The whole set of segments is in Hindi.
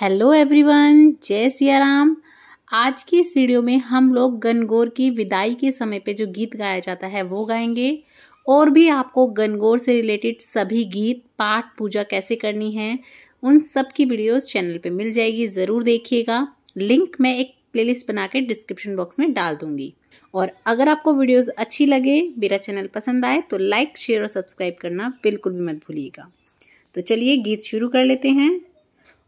हेलो एवरीवन जय सियाराम आज की इस वीडियो में हम लोग गनगौर की विदाई के समय पे जो गीत गाया जाता है वो गाएंगे और भी आपको गनगौर से रिलेटेड सभी गीत पाठ पूजा कैसे करनी है उन सब की वीडियोस चैनल पे मिल जाएगी ज़रूर देखिएगा लिंक मैं एक प्लेलिस्ट बना के डिस्क्रिप्शन बॉक्स में डाल दूंगी और अगर आपको वीडियोस अच्छी लगे मेरा चैनल पसंद आए तो लाइक शेयर और सब्सक्राइब करना बिल्कुल भी मत भूलिएगा तो चलिए गीत शुरू कर लेते हैं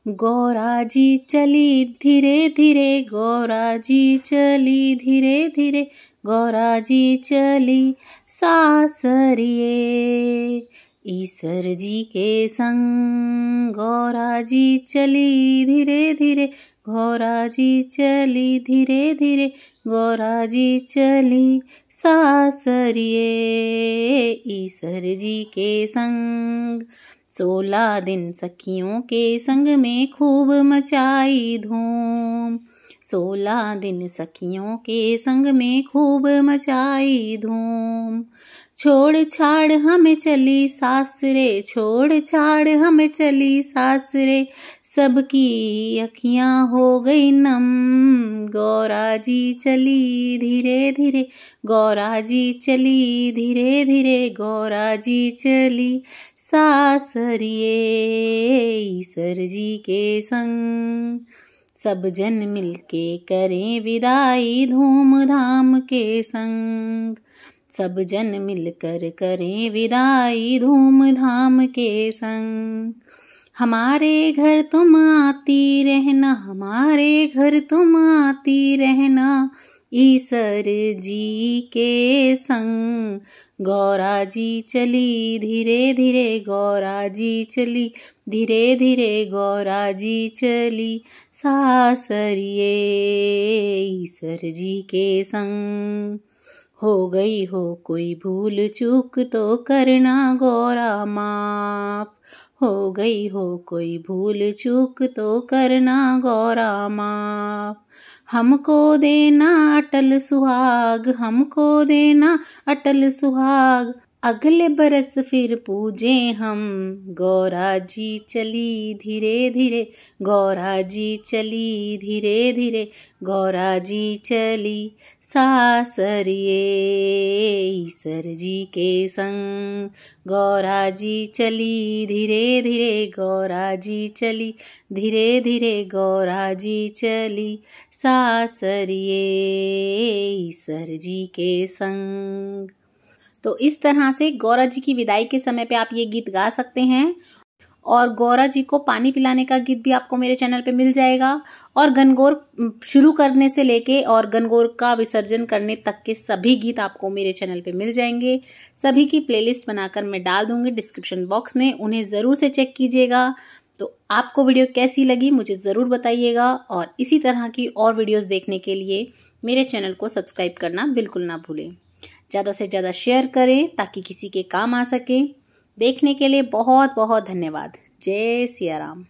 गौरा जी चली धीरे धीरे गौरा जी चली धीरे धीरे गौरा जी चली सासरिए ईसर जी के संग गौरा जी चली धीरे धीरे गौरा जी चली धीरे धीरे गौरा जी चली सासरिए ईसर जी के संग सोलह दिन सखियों के संग में खूब मचाई धूम सोलह दिन सखियों के संग में खूब मचाई धूम छोड़ छाड़ हम चली सासरे छोड़ छाड़ हम चली सासरे सबकी अखियाँ हो गई नम गौरा जी चली धीरे धीरे गौरा जी चली धीरे धीरे गौरा जी चली सासरिए ईसर जी के संग सब जन मिलके करें विदाई धूमधाम के संग सब जन मिलकर करें विदाई धूमधाम के संग हमारे घर तुम आती रहना हमारे घर तुम आती रहना ईसर जी के संग गौरा जी चली धीरे धीरे गौरा जी चली धीरे धीरे गौरा जी चली सासरिए ईसर जी के संग हो गई हो कोई भूल चूक तो करना गौरा माप हो गई हो कोई भूल चूक तो करना गौरा माँ हमको देना अटल सुहाग हमको देना अटल सुहाग अगले बरस फिर पूजे हम गौरा जी चली धीरे धीरे गौरा जी चली धीरे धीरे गौरा जी चली सासरिए सर जी के संग गौरा जी चली धीरे धीरे गौरा जी चली धीरे धीरे गौरा जी चली सासरिए सर जी के संग तो इस तरह से गौरा जी की विदाई के समय पे आप ये गीत गा सकते हैं और गौरा जी को पानी पिलाने का गीत भी आपको मेरे चैनल पे मिल जाएगा और गनगौर शुरू करने से लेके और गनगौर का विसर्जन करने तक के सभी गीत आपको मेरे चैनल पे मिल जाएंगे सभी की प्लेलिस्ट बनाकर मैं डाल दूंगी डिस्क्रिप्शन बॉक्स में उन्हें ज़रूर से चेक कीजिएगा तो आपको वीडियो कैसी लगी मुझे ज़रूर बताइएगा और इसी तरह की और वीडियोज़ देखने के लिए मेरे चैनल को सब्सक्राइब करना बिल्कुल ना भूलें ज़्यादा से ज़्यादा शेयर करें ताकि किसी के काम आ सकें देखने के लिए बहुत बहुत धन्यवाद जय सियाराम